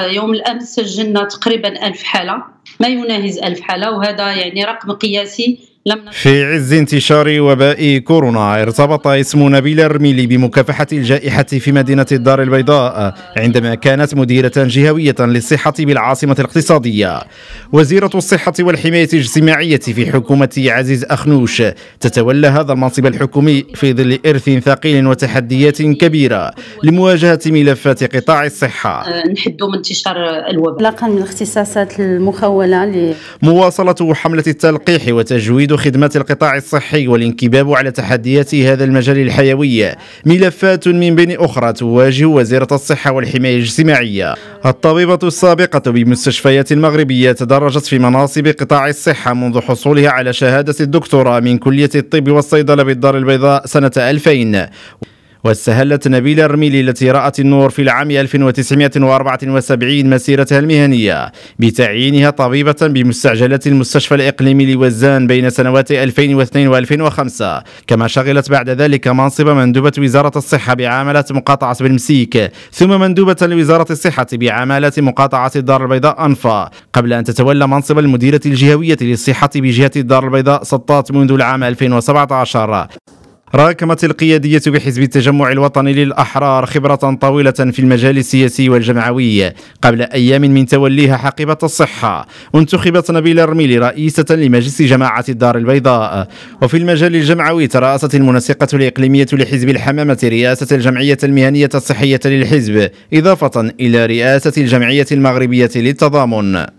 يوم الامس سجلنا تقريبا ألف حاله ما يناهز ألف حاله وهذا يعني رقم قياسي لم في عز انتشار وباء كورونا ارتبط اسم نبيل الرميلي بمكافحة الجائحة في مدينة الدار البيضاء عندما كانت مديرة جهوية للصحة بالعاصمة الاقتصادية وزيرة الصحة والحماية الاجتماعية في حكومة عزيز أخنوش تتولى هذا المنصب الحكومي في ظل إرث ثقيل وتحديات كبيرة لمواجهة ملفات قطاع الصحة أه، نحدوا من انتشار الوباء من الاختصاصات المخولة مواصلة حملة التلقيح وتجويد خدمات القطاع الصحي والانكباب على تحديات هذا المجال الحيوي ملفات من بين أخرى تواجه وزيره الصحة والحماية الاجتماعية الطبيبة السابقة بمستشفيات المغربية تدرجت في مناصب قطاع الصحة منذ حصولها على شهادة الدكتوراه من كلية الطب والصيدلة بالدار البيضاء سنة 2000 واستهلت نبيلة الرميلي التي رأت النور في العام 1974 مسيرتها المهنية بتعيينها طبيبة بمستعجلات المستشفى الإقليمي لوزان بين سنوات 2002 و2005 كما شغلت بعد ذلك منصب مندوبة وزارة الصحة بعملة مقاطعة بالمسيك ثم مندوبة لوزارة الصحة بعملة مقاطعة الدار البيضاء أنفا قبل أن تتولى منصب المديرة الجهوية للصحة بجهة الدار البيضاء سطات منذ العام 2017 راكمت القيادية بحزب التجمع الوطني للأحرار خبرة طويلة في المجال السياسي والجمعوي قبل أيام من توليها حقيبة الصحة انتخبت نبيلة رميلي رئيسة لمجلس جماعة الدار البيضاء وفي المجال الجمعوي ترأست المنسقة الإقليمية لحزب الحمامة رئاسة الجمعية المهنية الصحية للحزب إضافة إلى رئاسة الجمعية المغربية للتضامن